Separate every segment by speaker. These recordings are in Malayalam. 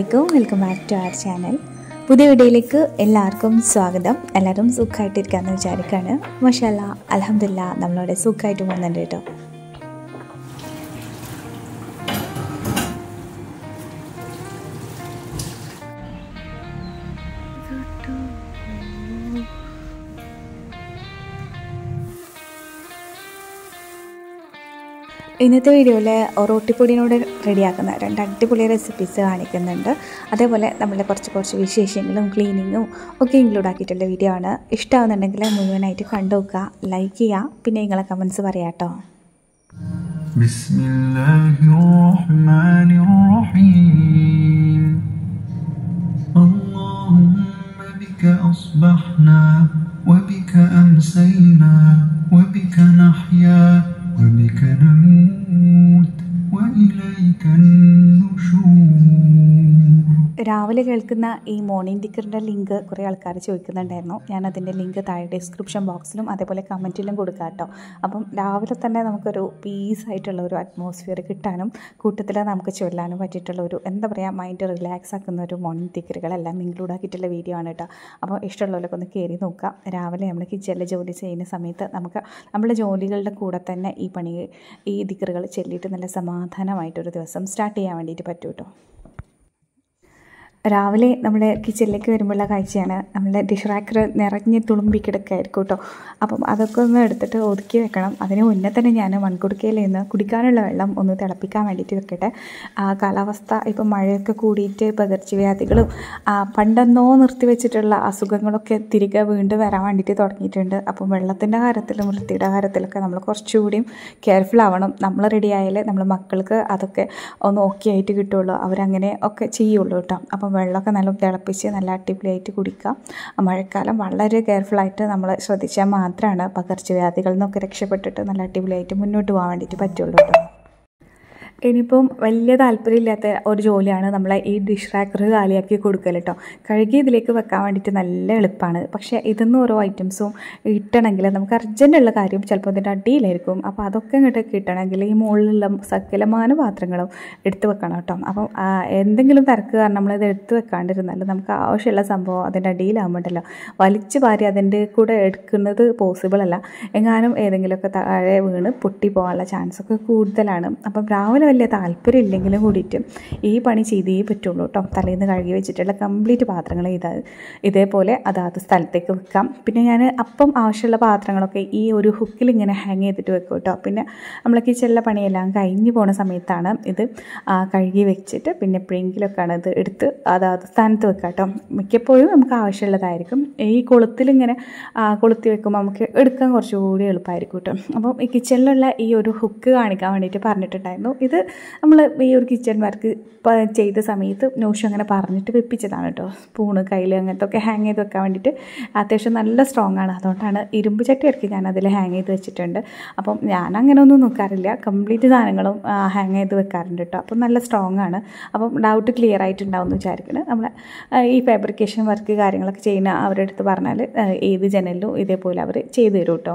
Speaker 1: അസ്സാമലൈക്കും welcome back to our channel പുതിയ വീഡിയോയിലേക്ക് എല്ലാവർക്കും സ്വാഗതം എല്ലാവരും സുഖമായിട്ടിരിക്കാമെന്ന് വിചാരിക്കുകയാണ് മഷാല അലഹമില്ല നമ്മളവിടെ സുഖമായിട്ട് പോകുന്നുണ്ട് കേട്ടോ ഇന്നത്തെ വീഡിയോയിൽ റോട്ടിപ്പൊടിയിനോട് റെഡിയാക്കുന്ന രണ്ട് അടിപൊളി റെസിപ്പീസ് കാണിക്കുന്നുണ്ട് അതേപോലെ നമ്മുടെ കുറച്ച് കുറച്ച് വിശേഷങ്ങളും ക്ലീനിങ്ങും ഒക്കെ ഇൻക്ലൂഡ് ആക്കിയിട്ടുള്ള വീഡിയോ ആണ് ഇഷ്ടമാവുന്നുണ്ടെങ്കിൽ മുഴുവനായിട്ട് കണ്ടു നോക്കുക ലൈക്ക് ചെയ്യുക പിന്നെ നിങ്ങളെ കമൻസ് പറയാട്ടോ أصبحنا وبك أمسينا وبك نحيا بك نموت وإليك النشور രാവിലെ കേൾക്കുന്ന ഈ മോർണിംഗ് ടിക്കറിൻ്റെ ലിങ്ക് കുറേ ആൾക്കാർ ചോദിക്കുന്നുണ്ടായിരുന്നു ഞാൻ അതിൻ്റെ ലിങ്ക് താഴെ ഡിസ്ക്രിപ്ഷൻ ബോക്സിലും അതേപോലെ കമൻറ്റിലും കൊടുക്കാം കേട്ടോ അപ്പം രാവിലെ തന്നെ നമുക്കൊരു പീസ് ആയിട്ടുള്ള ഒരു അറ്റ്മോസ്ഫിയർ കിട്ടാനും കൂട്ടത്തിൽ നമുക്ക് ചൊല്ലാനും പറ്റിയിട്ടുള്ള ഒരു എന്താ പറയുക മൈൻഡ് റിലാക്സ് ആക്കുന്ന ഒരു മോർണിംഗ് ടിക്കറുകളെല്ലാം ഇൻക്ലൂഡ് ആക്കിയിട്ടുള്ള വീഡിയോ ആണ് കേട്ടോ അപ്പോൾ ഇഷ്ടമുള്ളവരൊക്കെ ഒന്ന് കയറി നോക്കാം രാവിലെ നമ്മൾ കിച്ചണിൽ ജോലി ചെയ്യുന്ന സമയത്ത് നമുക്ക് നമ്മുടെ ജോലികളുടെ കൂടെ തന്നെ ഈ പണി ഈ ദിക്കറുകൾ ചെല്ലിയിട്ട് നല്ല സമാധാനമായിട്ടൊരു ദിവസം സ്റ്റാർട്ട് ചെയ്യാൻ വേണ്ടിയിട്ട് പറ്റൂ കേട്ടോ രാവിലെ നമ്മുടെ കിച്ചണിലേക്ക് വരുമ്പോഴുള്ള കാഴ്ചയാണ് നമ്മുടെ ഡിഷ് റാക്കർ നിറഞ്ഞ് തുളുമ്പി കിടക്കായിരിക്കും കേട്ടോ അപ്പം അതൊക്കെ ഒന്ന് എടുത്തിട്ട് ഒതുക്കി വെക്കണം അതിന് മുന്നേ തന്നെ ഞാൻ മൺകുടുക്കയിൽ നിന്ന് കുടിക്കാനുള്ള വെള്ളം ഒന്ന് തിളപ്പിക്കാൻ വേണ്ടിയിട്ട് വെക്കട്ടെ ആ കാലാവസ്ഥ ഇപ്പം മഴയൊക്കെ കൂടിയിട്ട് പകർച്ചവ്യാധികളും പണ്ടെന്നോ നിർത്തിവെച്ചിട്ടുള്ള അസുഖങ്ങളൊക്കെ തിരികെ വീണ്ടും വരാൻ വേണ്ടിയിട്ട് തുടങ്ങിയിട്ടുണ്ട് അപ്പം വെള്ളത്തിൻ്റെ കാര്യത്തിലും വൃത്തിയുടെ കാര്യത്തിലൊക്കെ നമ്മൾ കുറച്ചുകൂടിയും കെയർഫുൾ ആവണം നമ്മൾ റെഡിയായാലേ നമ്മൾ മക്കൾക്ക് അതൊക്കെ ഒന്ന് ഓക്കെ ആയിട്ട് കിട്ടുള്ളൂ അവരങ്ങനെ ഒക്കെ ചെയ്യുള്ളൂ കേട്ടോ അപ്പം വെള്ളമൊക്കെ നല്ല തിളപ്പിച്ച് നല്ല അടിപൊളിയായിട്ട് കുടിക്കുക മഴക്കാലം വളരെ കെയർഫുള്ളായിട്ട് നമ്മൾ ശ്രദ്ധിച്ചാൽ മാത്രമാണ് പകർച്ചവ്യാധികളിൽ നിന്നൊക്കെ രക്ഷപ്പെട്ടിട്ട് നല്ല അടിപൊളിയായിട്ട് മുന്നോട്ട് പോകാൻ വേണ്ടിയിട്ട് പറ്റുള്ളൂ കേട്ടോ ഇനിയിപ്പം വലിയ താല്പര്യമില്ലാത്ത ഒരു ജോലിയാണ് നമ്മളെ ഈ ഡിഷ് റാക്കർ കാലിയാക്കി കൊടുക്കൽ കേട്ടോ കഴുകി ഇതിലേക്ക് വെക്കാൻ വേണ്ടിയിട്ട് നല്ല എളുപ്പമാണ് പക്ഷേ ഇതെന്ന് ഓരോ ഐറ്റംസും ഇട്ടണമെങ്കിൽ നമുക്ക് അർജൻറ്റുള്ള കാര്യം ചിലപ്പോൾ അതിൻ്റെ അടിയിലായിരിക്കും അപ്പോൾ അതൊക്കെ ഇങ്ങോട്ട് കിട്ടണമെങ്കിൽ ഈ മുകളിലുള്ള സകലമാന പാത്രങ്ങളും എടുത്ത് വെക്കണം കേട്ടോ അപ്പം എന്തെങ്കിലും തിരക്ക് കാരണം നമ്മളിത് എടുത്ത് വെക്കാണ്ടിരുന്നാൽ നമുക്ക് ആവശ്യമുള്ള സംഭവം അതിൻ്റെ അടിയിലാവുമ്പോണ്ടല്ലോ വലിച്ചു വാരി അതിൻ്റെ കൂടെ എടുക്കുന്നത് പോസിബിൾ അല്ല എങ്ങാനും ഏതെങ്കിലുമൊക്കെ താഴെ വീണ് പൊട്ടി പോകാനുള്ള ചാൻസൊക്കെ കൂടുതലാണ് അപ്പം രാവിലെ വലിയ താല്പര്യം ഇല്ലെങ്കിലും കൂടിയിട്ട് ഈ പണി ചെയ്തേ പറ്റുള്ളൂ കേട്ടോ തലേന്ന് കഴുകി വെച്ചിട്ടുള്ള കംപ്ലീറ്റ് പാത്രങ്ങൾ ഇതാ ഇതേപോലെ അതാത് സ്ഥലത്തേക്ക് വെക്കാം പിന്നെ ഞാൻ അപ്പം ആവശ്യമുള്ള പാത്രങ്ങളൊക്കെ ഈ ഒരു ഹുക്കിൽ ഇങ്ങനെ ഹാങ് ചെയ്തിട്ട് വെക്കും കേട്ടോ പിന്നെ നമ്മൾ കിച്ചണിലെ പണിയെല്ലാം കഴിഞ്ഞു പോണ സമയത്താണ് ഇത് കഴുകി വെച്ചിട്ട് പിന്നെ എപ്പോഴെങ്കിലുമൊക്കെയാണ് ഇത് എടുത്ത് അതാത് സ്ഥാനത്ത് വെക്കുക കേട്ടോ മിക്കപ്പോഴും നമുക്ക് ആവശ്യമുള്ളതായിരിക്കും ഈ ഇങ്ങനെ കൊളുത്തി വെക്കുമ്പോൾ നമുക്ക് എടുക്കാൻ കുറച്ചുകൂടി എളുപ്പമായിരിക്കും കേട്ടോ അപ്പം ഈ കിച്ചണിലുള്ള ഈ ഒരു ഹുക്ക് കാണിക്കാൻ വേണ്ടിയിട്ട് പറഞ്ഞിട്ടുണ്ടായിരുന്നു ഇത് നമ്മൾ ഈ ഒരു കിച്ചൺ വർക്ക് ചെയ്ത സമയത്ത് നോഷു അങ്ങനെ പറഞ്ഞിട്ട് വെപ്പിച്ചതാണ് കേട്ടോ സ്പൂണ് കയ്യിൽ അങ്ങനത്തെ ഒക്കെ ഹാങ് ചെയ്ത് വെക്കാൻ വേണ്ടിയിട്ട് അത്യാവശ്യം നല്ല സ്ട്രോങ് ആണ് അതുകൊണ്ടാണ് ഇരുമ്പ് ചട്ടി ഞാൻ അതിൽ ഹാങ് ചെയ്ത് വെച്ചിട്ടുണ്ട് അപ്പം ഞാൻ അങ്ങനെ ഒന്നും നോക്കാറില്ല കംപ്ലീറ്റ് സാധനങ്ങളും ഹാങ് ചെയ്ത് വെക്കാറുണ്ട് കേട്ടോ അപ്പം നല്ല സ്ട്രോങ് ആണ് അപ്പം ഡൗട്ട് ക്ലിയർ ആയിട്ടുണ്ടാവും എന്ന് വിചാരിക്കുന്നത് നമ്മൾ ഈ ഫാബ്രിക്കേഷൻ വർക്ക് കാര്യങ്ങളൊക്കെ ചെയ്യുന്ന അവരുടെ അടുത്ത് പറഞ്ഞാൽ ഏത് ജനലിലും ഇതേപോലെ അവർ ചെയ്തു തരും കേട്ടോ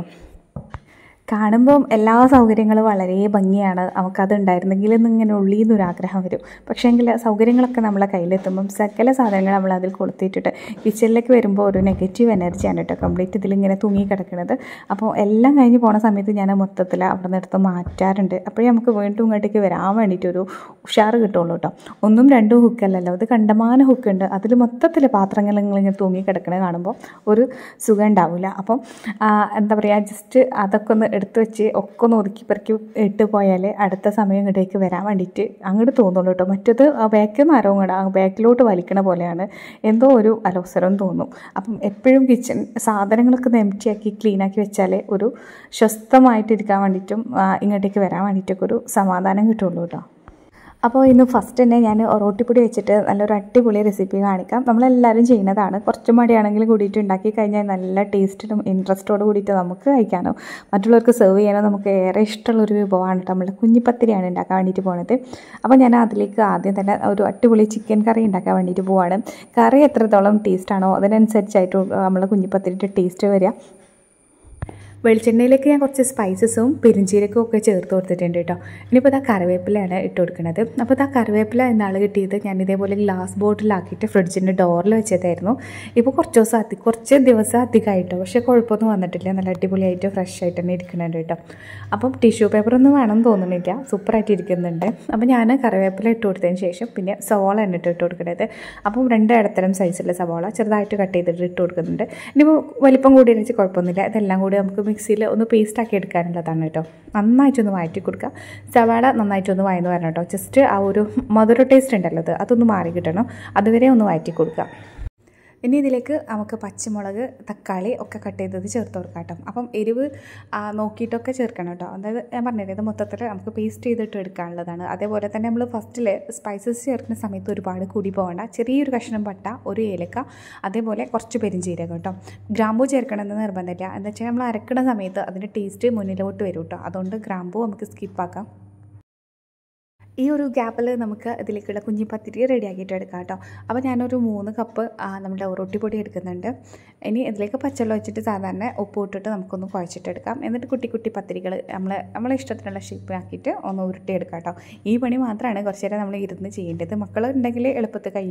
Speaker 1: കാണുമ്പം എല്ലാ സൗകര്യങ്ങളും വളരെ ഭംഗിയാണ് നമുക്കത് ഉണ്ടായിരുന്നെങ്കിൽ ഇങ്ങനെ ഉള്ളിൽ ആഗ്രഹം വരും പക്ഷേ എങ്കിൽ സൗകര്യങ്ങളൊക്കെ നമ്മളെ കയ്യിലെത്തുമ്പം സകല സാധനങ്ങൾ നമ്മൾ അതിൽ കൊടുത്തിട്ടിട്ട് കിച്ചണിലേക്ക് വരുമ്പോൾ ഒരു നെഗറ്റീവ് എനർജിയാണ് കേട്ടോ കംപ്ലീറ്റ് ഇതിലിങ്ങനെ തൂങ്ങി കിടക്കുന്നത് അപ്പോൾ എല്ലാം കഴിഞ്ഞ് പോണ സമയത്ത് ഞാൻ മൊത്തത്തിൽ അവിടെ നിന്നെടുത്ത് മാറ്റാറുണ്ട് അപ്പോഴേ നമുക്ക് വീണ്ടും ഇങ്ങോട്ടേക്ക് വരാൻ വേണ്ടിയിട്ടൊരു ഉഷാർ കിട്ടുള്ളൂ കേട്ടോ ഒന്നും രണ്ടും ഹുക്കല്ലല്ലോ ഇത് കണ്ടമാന ഹുക്കുണ്ട് അതിൽ മൊത്തത്തിൽ പാത്രങ്ങൾ ഇങ്ങനെ തൂങ്ങി കിടക്കണത് കാണുമ്പോൾ ഒരു സുഖം ഉണ്ടാവില്ല അപ്പം എന്താ പറയുക ജസ്റ്റ് അതൊക്കെ ഒന്ന് എടുത്തു വെച്ച് ഒക്കെ നോക്കി ഒതുക്കി പെറുക്കി ഇട്ട് പോയാൽ അടുത്ത സമയം ഇങ്ങോട്ടേക്ക് വരാൻ വേണ്ടിയിട്ട് അങ്ങോട്ട് തോന്നുള്ളൂ കേട്ടോ മറ്റത് ബാക്കിൽ നിന്ന് ആരോ ഇങ്ങോട്ട് ബാക്കിലോട്ട് വലിക്കണ പോലെയാണ് എന്തോ ഒരു അലോസരം തോന്നും അപ്പം എപ്പോഴും കിച്ചൺ സാധനങ്ങളൊക്കെ ഒന്ന് ക്ലീൻ ക്ലീനാക്കി വെച്ചാൽ ഒരു സ്വസ്ഥമായിട്ടിരിക്കാൻ വേണ്ടിയിട്ടും ഇങ്ങോട്ടേക്ക് വരാൻ വേണ്ടിയിട്ടൊക്കെ ഒരു സമാധാനം കിട്ടുള്ളൂ കേട്ടോ അപ്പോൾ ഇന്ന് ഫസ്റ്റ് തന്നെ ഞാൻ ഒറോട്ടിപ്പൊടി വെച്ചിട്ട് നല്ലൊരു അടിപൊളി റെസിപ്പി കാണിക്കാം നമ്മളെല്ലാവരും ചെയ്യുന്നതാണ് കുറച്ച് മടിയാണെങ്കിലും കൂടിയിട്ട് ഉണ്ടാക്കി കഴിഞ്ഞാൽ നല്ല ടേസ്റ്റിനും ഇൻട്രസ്റ്റോട് കൂടിയിട്ട് നമുക്ക് കഴിക്കാനോ മറ്റുള്ളവർക്ക് സെർവ് ചെയ്യാനോ നമുക്ക് ഏറെ ഇഷ്ടമുള്ളൊരു വിഭവമാണ് നമ്മൾ കുഞ്ഞിപ്പത്തിരിയാണ് ഉണ്ടാക്കാൻ വേണ്ടിയിട്ട് പോണത് അപ്പോൾ ഞാൻ അതിലേക്ക് ആദ്യം തന്നെ ഒരു അടിപൊളി ചിക്കൻ കറി ഉണ്ടാക്കാൻ വേണ്ടിയിട്ട് പോവാണ് കറി എത്രത്തോളം ടേസ്റ്റാണോ അതിനനുസരിച്ചായിട്ട് നമ്മൾ കുഞ്ഞിപ്പത്തിരിയുടെ ടേസ്റ്റ് വരിക വെളിച്ചെണ്ണയിലേക്ക് ഞാൻ കുറച്ച് സ്പൈസസും പെരിഞ്ചീരക്കും ഒക്കെ ചേർത്ത് കൊടുത്തിട്ടുണ്ട് കേട്ടോ ഇനിയിപ്പോൾ ഇതാ കറിവേപ്പിലയാണ് ഇട്ട് കൊടുക്കുന്നത് അപ്പോൾ ഇതാ കറിവേപ്പില എന്നാൾ കിട്ടിയത് ഞാൻ ഇതേപോലെ ഗ്ലാസ് ബോട്ടിലാക്കിയിട്ട് ഫ്രിഡ്ജിൻ്റെ ഡോറിൽ വെച്ചതായിരുന്നു ഇപ്പോൾ കുറച്ച് ദിവസം അധികം കുറച്ച് ദിവസം അധികമായിട്ടോ പക്ഷേ കുഴപ്പമൊന്നും വന്നിട്ടില്ല നല്ല അടിപൊളിയായിട്ട് ഫ്രഷ് ആയിട്ട് തന്നെ ഇരിക്കുന്നുണ്ട് കേട്ടോ അപ്പം ടിഷ്യൂ പേപ്പറൊന്നും വേണമെന്ന് തോന്നുന്നില്ല സൂപ്പറായിട്ട് ഇരിക്കുന്നുണ്ട് അപ്പോൾ ഞാൻ കറിവേപ്പില ഇട്ട് കൊടുത്തതിന് ശേഷം പിന്നെ സവോള എന്നിട്ട് ഇട്ട് കൊടുക്കുന്നത് അപ്പം രണ്ട് ഇടത്തരം സൈസുള്ള സവോള ചെറുതായിട്ട് കട്ട് ചെയ്തിട്ട് ഇട്ട് കൊടുക്കുന്നുണ്ട് ഇനിയിപ്പോൾ വലിപ്പം കൂടി വെച്ചാൽ കുഴപ്പമൊന്നുമില്ല ഇതെല്ലാം കൂടി നമുക്ക് മിക്സിയിൽ ഒന്ന് പേസ്റ്റാക്കി എടുക്കാനുള്ളതാണ് കേട്ടോ നന്നായിട്ടൊന്ന് വഴറ്റി കൊടുക്കുക സവാള നന്നായിട്ടൊന്ന് വഴന്ന് വരണം കേട്ടോ ജസ്റ്റ് ആ ഒരു മധുര ടേസ്റ്റ് ഉണ്ടല്ലോ അത് അതൊന്ന് മാറി കിട്ടണം അതുവരെ ഒന്ന് വഴറ്റി കൊടുക്കുക ഇനി ഇതിലേക്ക് നമുക്ക് പച്ചമുളക് തക്കാളി ഒക്കെ കട്ട് ചെയ്തത് ചേർത്ത് കൊടുക്കാം കേട്ടോ അപ്പം എരിവ് നോക്കിയിട്ടൊക്കെ ചേർക്കണം കേട്ടോ അതായത് ഞാൻ പറഞ്ഞത് ഇത് മൊത്തത്തിൽ നമുക്ക് പേസ്റ്റ് ചെയ്തിട്ട് എടുക്കാനുള്ളതാണ് അതേപോലെ തന്നെ നമ്മൾ ഫസ്റ്റിൽ സ്പൈസസ് ചേർക്കുന്ന സമയത്ത് ഒരുപാട് കൂടി പോകണ്ട ചെറിയൊരു കഷ്ണം പട്ട ഒരു ഏലക്ക അതേപോലെ കുറച്ച് പെരിഞ്ചീരകം കേട്ടോ ഗ്രാമ്പു ചേർക്കണമെന്ന് നിർബന്ധമില്ല എന്താ വെച്ചാൽ നമ്മൾ അരക്കുന്ന സമയത്ത് അതിൻ്റെ ടേസ്റ്റ് മുന്നിലോട്ട് വരും കേട്ടോ അതുകൊണ്ട് ഗ്രാമ്പു നമുക്ക് സ്കിപ്പാക്കാം ഈ ഒരു ഗ്യാപ്പിൽ നമുക്ക് ഇതിലേക്കുള്ള കുഞ്ഞി പത്തിരി റെഡിയാക്കിയിട്ട് എടുക്കാം കേട്ടോ അപ്പോൾ ഞാനൊരു മൂന്ന് കപ്പ് നമ്മുടെ റൊട്ടിപ്പൊടി എടുക്കുന്നുണ്ട് ഇനി ഇതിലേക്ക് പച്ചവെള്ളം വെച്ചിട്ട് സാധാരണ ഉപ്പ് ഇട്ടിട്ട് നമുക്കൊന്ന് കുഴച്ചിട്ടെടുക്കാം എന്നിട്ട് കുട്ടി കുട്ടി പത്തിരികൾ നമ്മൾ നമ്മളെ ഇഷ്ടത്തിനുള്ള ഷേപ്പിലാക്കിയിട്ട് ഒന്ന് ഉരുട്ടിയെടുക്കാം കേട്ടോ ഈ പണി മാത്രമാണ് കുറച്ചു നേരം നമ്മൾ ഇരുന്ന് ചെയ്യേണ്ടത് മക്കൾ ഉണ്ടെങ്കിൽ എളുപ്പത്തിൽ കൈ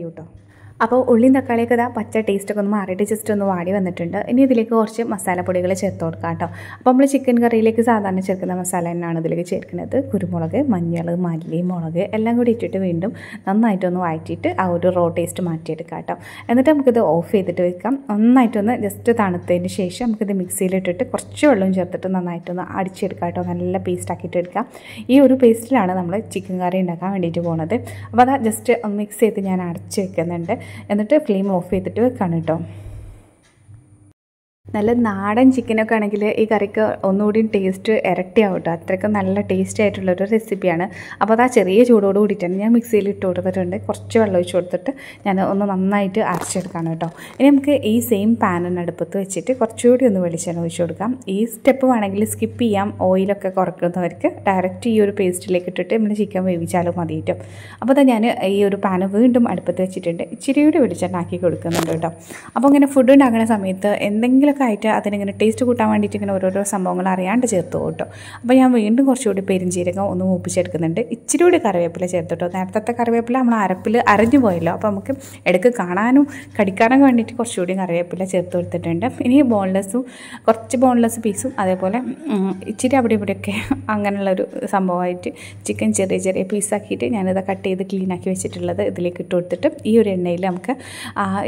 Speaker 1: അപ്പോൾ ഉള്ളിയും തക്കാളിയൊക്കെ ഇതാ പച്ച ടേസ്റ്റൊക്കെ ഒന്ന് മാറിയിട്ട് ജസ്റ്റ് ഒന്ന് വാടി വന്നിട്ടുണ്ട് ഇനി ഇതിലേക്ക് കുറച്ച് മസാലപ്പൊടികൾ ചേർത്ത് കൊടുക്കാം കേട്ടോ അപ്പോൾ നമ്മൾ ചിക്കൻ കറിയിലേക്ക് സാധാരണ ചേർക്കുന്ന മസാല തന്നെയാണ് ഇതിലേക്ക് ചേർക്കുന്നത് കുരുമുളക് മഞ്ഞൾ മല്ലി മുളക് എല്ലാം കൂടി ഇട്ടിട്ട് വീണ്ടും നന്നായിട്ടൊന്ന് വഴറ്റിയിട്ട് ആ ഒരു റോ ടേസ്റ്റ് മാറ്റിയെടുക്കാം കേട്ടോ എന്നിട്ട് നമുക്കിത് ഓഫ് ചെയ്തിട്ട് വെക്കാം നന്നായിട്ടൊന്ന് ജസ്റ്റ് തണുത്തതിന് ശേഷം നമുക്കിത് മിക്സിയിലിട്ടിട്ട് കുറച്ച് വെള്ളം ചേർത്തിട്ട് നന്നായിട്ടൊന്ന് അടിച്ചെടുക്കാം കേട്ടോ നല്ല പേസ്റ്റാക്കിയിട്ട് എടുക്കാം ഈ ഒരു പേസ്റ്റിലാണ് നമ്മൾ ചിക്കൻ കറി ഉണ്ടാക്കാൻ വേണ്ടിയിട്ട് പോകുന്നത് അപ്പോൾ അതാ ജസ്റ്റ് മിക്സ് ചെയ്ത് ഞാൻ അടച്ച് വെക്കുന്നുണ്ട് എന്നിട്ട് ഫ്ലെയിം ഓഫ് ചെയ്തിട്ട് വെക്കണം കേട്ടോ നല്ല നാടൻ ചിക്കനൊക്കെ ആണെങ്കിൽ ഈ കറിക്ക് ഒന്നുകൂടി ടേസ്റ്റ് ഇരട്ടിയാവും കേട്ടോ അത്രയ്ക്ക് നല്ല ടേസ്റ്റ് ആയിട്ടുള്ളൊരു റെസിപ്പിയാണ് അപ്പോൾ അത് ആ ചെറിയ ചൂടോട് കൂടിയിട്ടാണ് ഞാൻ മിക്സിയിൽ ഇട്ട് കൊടുത്തിട്ടുണ്ട് കുറച്ച് വെള്ളം ഒഴിച്ച് കൊടുത്തിട്ട് ഞാൻ ഒന്ന് നന്നായിട്ട് അരച്ചെടുക്കാണ് കേട്ടോ ഇനി നമുക്ക് ഈ സെയിം പാനിന് അടുപ്പത്ത് വെച്ചിട്ട് കുറച്ചുകൂടി ഒന്ന് വെളിച്ചെണ്ണ ഒഴിച്ച് കൊടുക്കാം ഈ സ്റ്റെപ്പ് വേണമെങ്കിൽ സ്കിപ്പ് ചെയ്യാം ഓയിലൊക്കെ കുറയ്ക്കുന്നവർക്ക് ഡയറക്റ്റ് ഈ ഒരു പേസ്റ്റിലേക്ക് ഇട്ടിട്ട് നമ്മൾ ചിക്കൻ വേവിച്ചാലും മതി കേട്ടോ അപ്പോൾ അതാ ഞാൻ ഈ ഒരു പാന് വീണ്ടും അടുപ്പത്ത് വെച്ചിട്ടുണ്ട് ഇച്ചിരി കൂടി വെളിച്ചെണ്ണ ആക്കി കൊടുക്കുന്നുണ്ട് കേട്ടോ അപ്പോൾ ഇങ്ങനെ ഫുഡ് ഉണ്ടാക്കുന്ന സമയത്ത് എന്തെങ്കിലുമൊക്കെ ആയിട്ട് അതിനിങ്ങനെ ടേസ്റ്റ് കൂട്ടാൻ വേണ്ടിയിട്ട് ഇങ്ങനെ ഓരോരോ സംഭവങ്ങൾ അറിയാണ്ട് ചേർത്ത് കേട്ടോ അപ്പോൾ ഞാൻ വീണ്ടും കുറച്ചുകൂടി പെരിഞ്ചീരകം ഒന്ന് മൂപ്പിച്ചെടുക്കുന്നുണ്ട് ഇച്ചിരി കൂടി കറിവേപ്പില ചേർത്ത് കേട്ടോ നേരത്തെ കറിവേപ്പില നമ്മൾ അരപ്പിൽ അരഞ്ഞു പോയല്ലോ അപ്പോൾ നമുക്ക് ഇടയ്ക്ക് കാണാനും കടിക്കാനും വേണ്ടിയിട്ട് കുറച്ചുകൂടി കറിവേപ്പില ചേർത്ത് കൊടുത്തിട്ടുണ്ട് ഇനി ബോൺലെസ്സും കുറച്ച് ബോൺലെസ് പീസും അതേപോലെ ഇച്ചിരി അവിടെ ഇവിടെയൊക്കെ അങ്ങനെയുള്ളൊരു സംഭവമായിട്ട് ചിക്കൻ ചെറിയ ചെറിയ പീസാക്കിയിട്ട് ഞാനിത് കട്ട് ചെയ്ത് ക്ലീനാക്കി വെച്ചിട്ടുള്ളത് ഇതിലേക്ക് ഇട്ട് കൊടുത്തിട്ട് ഈ ഒരു എണ്ണയിൽ നമുക്ക്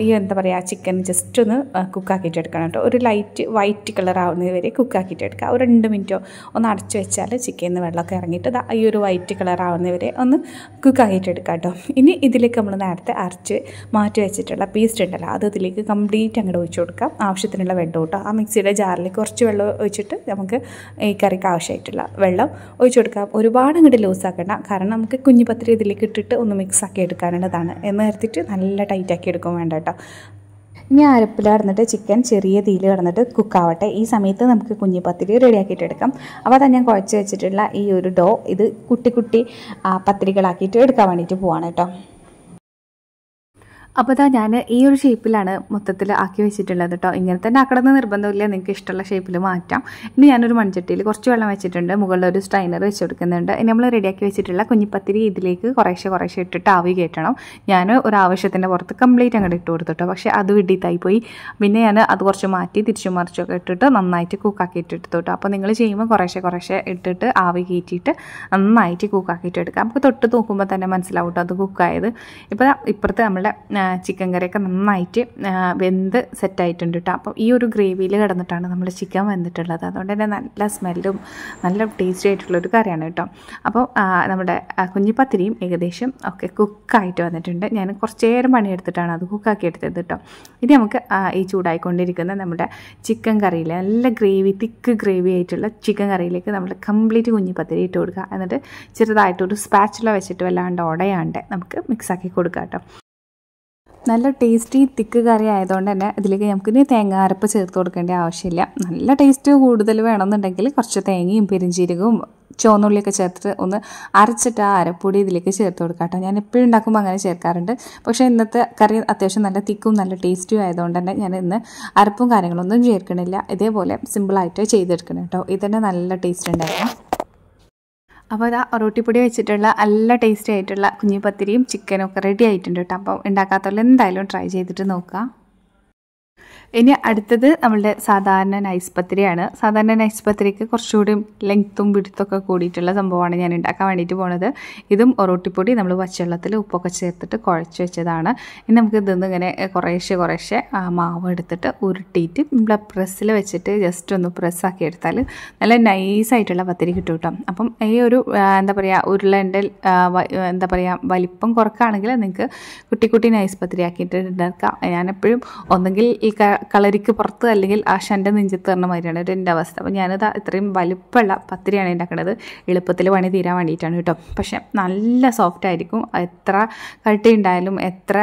Speaker 1: ഈ എന്താ പറയുക ചിക്കൻ ജസ്റ്റ് ഒന്ന് കുക്കാക്കിയിട്ട് എടുക്കണം കേട്ടോ ഒരു ഒരു ലൈറ്റ് വൈറ്റ് കളർ ആവുന്നത് വരെ കുക്കാക്കിയിട്ട് എടുക്കുക ഒരു രണ്ട് മിനിറ്റോ ഒന്ന് അടച്ചു വെച്ചാൽ ചിക്കനിൽ നിന്ന് വെള്ളമൊക്കെ ഇറങ്ങിയിട്ട് ഈ ഒരു വൈറ്റ് കളർ ആവുന്നത് വരെ ഒന്ന് കുക്കാക്കിയിട്ട് എടുക്കുക കേട്ടോ ഇനി ഇതിലേക്ക് നമ്മൾ നേരത്തെ അരച്ച് മാറ്റി വെച്ചിട്ടുള്ള പേസ്റ്റ് ഉണ്ടല്ലോ അത് ഇതിലേക്ക് കംപ്ലീറ്റ് അങ്ങോട്ട് ഒഴിച്ചു കൊടുക്കാം ആവശ്യത്തിനുള്ള വെള്ളം കേട്ടോ ആ മിക്സിയുടെ ജാറിൽ കുറച്ച് വെള്ളം ഒഴിച്ചിട്ട് നമുക്ക് ഈ കറിക്ക് ആവശ്യമായിട്ടുള്ള വെള്ളം ഒഴിച്ചു കൊടുക്കാം ഒരുപാട് അങ്ങോട്ട് ആക്കണ്ട കാരണം നമുക്ക് കുഞ്ഞു ഇതിലേക്ക് ഇട്ടിട്ട് ഒന്ന് മിക്സ് ആക്കി എടുക്കാനുള്ളതാണ് എന്ന് നേരത്തിട്ട് നല്ല ടൈറ്റാക്കി എടുക്കും വേണ്ട കേട്ടോ ഇനി അരപ്പിൽ കിടന്നിട്ട് ചിക്കൻ ചെറിയ തീയിൽ കിടന്നിട്ട് കുക്കാവട്ടെ ഈ സമയത്ത് നമുക്ക് കുഞ്ഞിപ്പത്തിരി റെഡിയാക്കിയിട്ടെടുക്കാം അപ്പോൾ തന്നെ ഞാൻ കുഴച്ച് വെച്ചിട്ടുള്ള ഈ ഒരു ഡോ ഇത് കുട്ടി കുട്ടി പത്തിരികളാക്കിയിട്ട് എടുക്കാൻ വേണ്ടിയിട്ട് പോവാണ് കേട്ടോ അപ്പോൾ ഇതാ ഞാൻ ഈ ഒരു ഷേപ്പിലാണ് മൊത്തത്തിൽ ആക്കി വെച്ചിട്ടുള്ളത് കേട്ടോ ഇങ്ങനെ തന്നെ ആക്കണമെന്ന് നിർബന്ധമില്ല നിങ്ങൾക്ക് ഇഷ്ടമുള്ള ഷേപ്പിൽ മാറ്റാം ഇനി ഞാനൊരു മൺചട്ടിയിൽ കുറച്ച് വെള്ളം വെച്ചിട്ടുണ്ട് മുകളിൽ ഒരു സ്റ്റൈനർ വെച്ച് കൊടുക്കുന്നുണ്ട് ഇനി നമ്മൾ റെഡിയാക്കി വെച്ചിട്ടുള്ള കുഞ്ഞിപ്പത്തിരി ഇതിലേക്ക് കുറേശ്ശെ കുറേശ്ശെ ഇട്ടിട്ട് ആവി കയറ്റണം ഞാൻ ഒരു ആവശ്യത്തിൻ്റെ പുറത്ത് കംപ്ലീറ്റ് അങ്ങോട്ട് ഇട്ട് കൊടുത്തിട്ടോ പക്ഷേ അത് വിഡിത്തായി പോയി പിന്നെ ഞാൻ അത് കുറച്ച് മാറ്റി തിരിച്ചു മറിച്ചൊക്കെ ഇട്ടിട്ട് നന്നായിട്ട് കൂക്കാക്കി ഇട്ടിട്ട് തൊട്ടോ അപ്പോൾ നിങ്ങൾ ചെയ്യുമ്പോൾ കുറേശ്ശെ കുറേശ്ശെ ഇട്ടിട്ട് ആവി കയറ്റിയിട്ട് നന്നായിട്ട് കുക്കാക്കിയിട്ട് എടുക്കാം നമുക്ക് തൊട്ട് നോക്കുമ്പോൾ തന്നെ മനസ്സിലാവും കേട്ടോ അത് കുക്കായത് ഇപ്പോൾ ഇപ്പുറത്ത് നമ്മുടെ ചിക്കൻ കറിയൊക്കെ നന്നായിട്ട് വെന്ത് സെറ്റായിട്ടുണ്ട് കേട്ടോ അപ്പം ഈ ഒരു ഗ്രേവിയിൽ കിടന്നിട്ടാണ് നമ്മൾ ചിക്കൻ വെന്തിട്ടുള്ളത് അതുകൊണ്ട് തന്നെ നല്ല സ്മെല്ലും നല്ല ടേസ്റ്റി ആയിട്ടുള്ളൊരു കറിയാണ് കേട്ടോ അപ്പോൾ നമ്മുടെ കുഞ്ഞിപ്പത്തിരിയും ഏകദേശം ഒക്കെ കുക്കായിട്ട് വന്നിട്ടുണ്ട് ഞാൻ കുറച്ച് നേരം പണിയെടുത്തിട്ടാണ് അത് കുക്കാക്കി എടുത്തത് കേട്ടോ ഇനി നമുക്ക് ഈ ചൂടായിക്കൊണ്ടിരിക്കുന്ന നമ്മുടെ ചിക്കൻ കറിയിൽ നല്ല ഗ്രേവി തിക്ക് ഗ്രേവി ആയിട്ടുള്ള ചിക്കൻ കറിയിലേക്ക് നമ്മൾ കംപ്ലീറ്റ് കുഞ്ഞിപ്പത്തിരി ഇട്ട് കൊടുക്കുക എന്നിട്ട് ചെറുതായിട്ടൊരു സ്പാച്ചുല വെച്ചിട്ട് വല്ലാണ്ട് ഉടയാണ്ട് നമുക്ക് മിക്സാക്കി കൊടുക്കുക കേട്ടോ നല്ല ടേസ്റ്റി തിക്ക് കറി ആയതുകൊണ്ട് തന്നെ ഇതിലേക്ക് നമുക്ക് തേങ്ങ അരപ്പ് ചേർത്ത് കൊടുക്കേണ്ട ആവശ്യമില്ല നല്ല ടേസ്റ്റ് കൂടുതൽ വേണമെന്നുണ്ടെങ്കിൽ കുറച്ച് തേങ്ങയും പെരിഞ്ചീരകവും ചുവന്നുള്ളിയൊക്കെ ചേർത്തിട്ട് ഒന്ന് അരച്ചിട്ട് ആ അരപ്പൊടി ഇതിലേക്ക് ചേർത്ത് കൊടുക്കാം കേട്ടോ ഞാൻ എപ്പോഴും ഉണ്ടാക്കുമ്പോൾ അങ്ങനെ ചേർക്കാറുണ്ട് പക്ഷേ ഇന്നത്തെ കറി അത്യാവശ്യം നല്ല തിക്കും നല്ല ടേസ്റ്റിയും ആയതുകൊണ്ട് തന്നെ ഞാൻ ഇന്ന് അരപ്പും കാര്യങ്ങളൊന്നും ചേർക്കണില്ല ഇതേപോലെ സിമ്പിളായിട്ട് ചെയ്തെടുക്കണം കേട്ടോ ഇതന്നെ നല്ല ടേസ്റ്റ് ഉണ്ടായിരുന്നു അപ്പോൾ ഇതാ റൊട്ടിപ്പൊടി വെച്ചിട്ടുള്ള നല്ല ടേസ്റ്റി ആയിട്ടുള്ള കുഞ്ഞിപ്പത്തിരിയും ചിക്കനും ഒക്കെ റെഡി ആയിട്ടുണ്ട് കേട്ടോ അപ്പോൾ ഉണ്ടാക്കാത്തവരിൽ എന്തായാലും ട്രൈ ചെയ്തിട്ട് നോക്കുക ഇനി അടുത്തത് നമ്മളുടെ സാധാരണ നൈസ് പത്രിയാണ് സാധാരണ നൈസ് പത്രിക്ക് കുറച്ചുകൂടി ലെങ്ത്തും വിടുത്തൊക്കെ കൂടിയിട്ടുള്ള സംഭവമാണ് ഞാൻ ഉണ്ടാക്കാൻ വേണ്ടിയിട്ട് പോണത് ഇതും ഒറോട്ടിപ്പൊടി നമ്മൾ പച്ചവെള്ളത്തിൽ ഉപ്പൊക്കെ ചേർത്തിട്ട് കുഴച്ച് വെച്ചതാണ് ഇനി നമുക്ക് ഇതൊന്നും ഇങ്ങനെ കുറേശ്ശെ കുറേശ്ശെ മാവ് എടുത്തിട്ട് ഉരുട്ടിയിട്ട് നമ്മൾ പ്രസ്സിൽ വെച്ചിട്ട് ജസ്റ്റ് ഒന്ന് പ്രസ്സാക്കി എടുത്താൽ നല്ല നൈസായിട്ടുള്ള പത്തിരി കിട്ടും കേട്ടോ അപ്പം ഈ ഒരു എന്താ പറയുക ഉരുളൻ്റെ എന്താ പറയുക വലിപ്പം കുറക്കാണെങ്കിൽ നിങ്ങൾക്ക് കുട്ടി കുട്ടി നൈസ് പത്തിരി ആക്കിയിട്ട് ഉണ്ടാക്കാം ഞാൻ എപ്പോഴും ഒന്നെങ്കിൽ ഈ കളരിക്ക് പുറത്ത് അല്ലെങ്കിൽ ആശാൻ്റെ നെഞ്ചത്ത് തരണ മാതിരിയാണ് ഒരു എൻ്റെ അവസ്ഥ അപ്പോൾ ഞാനത് ഇത്രയും വലുപ്പമുള്ള പത്തിരിയാണ് ഉണ്ടാക്കുന്നത് എളുപ്പത്തിൽ പണി തീരാൻ വേണ്ടിയിട്ടാണ് കേട്ടോ പക്ഷേ നല്ല സോഫ്റ്റ് ആയിരിക്കും എത്ര കട്ടി ഉണ്ടായാലും എത്ര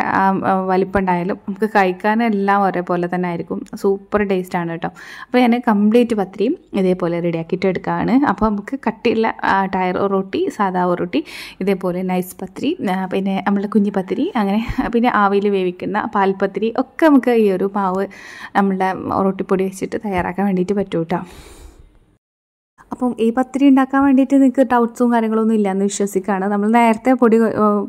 Speaker 1: ഉണ്ടായാലും നമുക്ക് കഴിക്കാനെല്ലാം ഒരേപോലെ തന്നെ ആയിരിക്കും സൂപ്പർ ടേസ്റ്റ് ആണ് കേട്ടോ അപ്പോൾ ഞാൻ കംപ്ലീറ്റ് പത്തിരിയും ഇതേപോലെ റെഡിയാക്കിയിട്ട് എടുക്കുകയാണ് അപ്പോൾ നമുക്ക് കട്ടിയുള്ള ടയർ റൊട്ടി സാധാ റൊട്ടി ഇതേപോലെ നൈസ് പത്തിരി പിന്നെ നമ്മുടെ കുഞ്ഞിപ്പത്തിരി അങ്ങനെ പിന്നെ ആവിയിൽ വേവിക്കുന്ന പാൽപ്പത്തിരി ഒക്കെ നമുക്ക് ഈ ഒരു മാവ് മാവ് നമ്മളുടെ റൊട്ടിപ്പൊടി വെച്ചിട്ട് തയ്യാറാക്കാൻ വേണ്ടിയിട്ട് പറ്റൂട്ടോ അപ്പം ഈ പത്തിരി ഉണ്ടാക്കാൻ വേണ്ടിയിട്ട് നിങ്ങൾക്ക് ഡൗട്ട്സും കാര്യങ്ങളൊന്നും എന്ന് വിശ്വസിക്കുകയാണ് നമ്മൾ നേരത്തെ പൊടി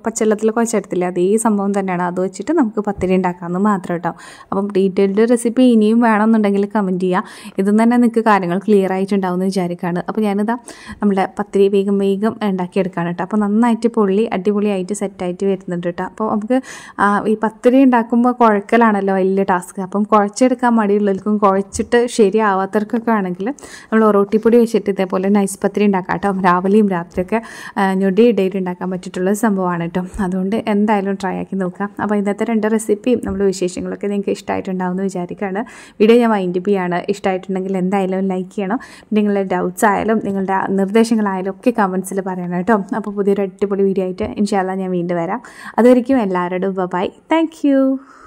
Speaker 1: പച്ചവെള്ളത്തിൽ കുഴച്ചെടുത്തില്ല അതേ സംഭവം തന്നെയാണ് അത് വെച്ചിട്ട് നമുക്ക് പത്തിരി ഉണ്ടാക്കാമെന്ന് മാത്രം കേട്ടോ അപ്പം ഡീറ്റെയിൽഡ് റെസിപ്പി ഇനിയും വേണമെന്നുണ്ടെങ്കിൽ കമൻറ്റ് ചെയ്യുക ഇതും തന്നെ നിങ്ങൾക്ക് കാര്യങ്ങൾ ക്ലിയർ ആയിട്ടുണ്ടാവുമെന്ന് വിചാരിക്കുകയാണ് അപ്പോൾ ഞാനിതാ നമ്മുടെ പത്തിരി വേഗം വേഗം ഉണ്ടാക്കിയെടുക്കുകയാണ് കേട്ടോ അപ്പോൾ നന്നായിട്ട് പൊള്ളി അടിപൊളിയായിട്ട് സെറ്റായിട്ട് വരുന്നുണ്ട് കേട്ടോ അപ്പോൾ നമുക്ക് ഈ പത്തിരി ഉണ്ടാക്കുമ്പോൾ കുഴക്കലാണല്ലോ വലിയ ടാസ്ക് അപ്പം കുഴച്ചെടുക്കാൻ മടിയുള്ളവർക്കും കുഴച്ചിട്ട് ശരിയാവാത്തവർക്കൊക്കെ ആണെങ്കിൽ നമ്മൾ ഒറോട്ടിപ്പൊടി വെച്ചിട്ട് ഇതേപോലെ നൈസ് ഐസ്പത്രി ഉണ്ടാക്കാം കേട്ടോ രാവിലെയും രാത്രിയൊക്കെ ഞൊടി ഇടയിൽ ഉണ്ടാക്കാൻ പറ്റിയിട്ടുള്ള സംഭവമാണ് കേട്ടോ അതുകൊണ്ട് എന്തായാലും ട്രൈ ആക്കി നോക്കാം അപ്പോൾ ഇന്നത്തെ രണ്ട് റെസിപ്പിയും നമ്മുടെ വിശേഷങ്ങളൊക്കെ നിങ്ങൾക്ക് ഇഷ്ടമായിട്ടുണ്ടാവും എന്ന് വിചാരിക്കുകയാണ് വീഡിയോ ഞാൻ വൈൻഡപ്പ് ചെയ്യാണ് ഇഷ്ടമായിട്ടുണ്ടെങ്കിൽ എന്തായാലും ലൈക്ക് ചെയ്യണം നിങ്ങളുടെ ഡൗട്ട്സ് ആയാലും നിങ്ങളുടെ നിർദ്ദേശങ്ങളായാലും ഒക്കെ കമൻസിൽ പറയണം കേട്ടോ അപ്പോൾ പുതിയൊരു അടിപൊളി വീഡിയോ ആയിട്ട് ഇൻഷാല്ല ഞാൻ വീണ്ടും വരാം അതുവരെയും എല്ലാവരോടും ബൈ താങ്ക്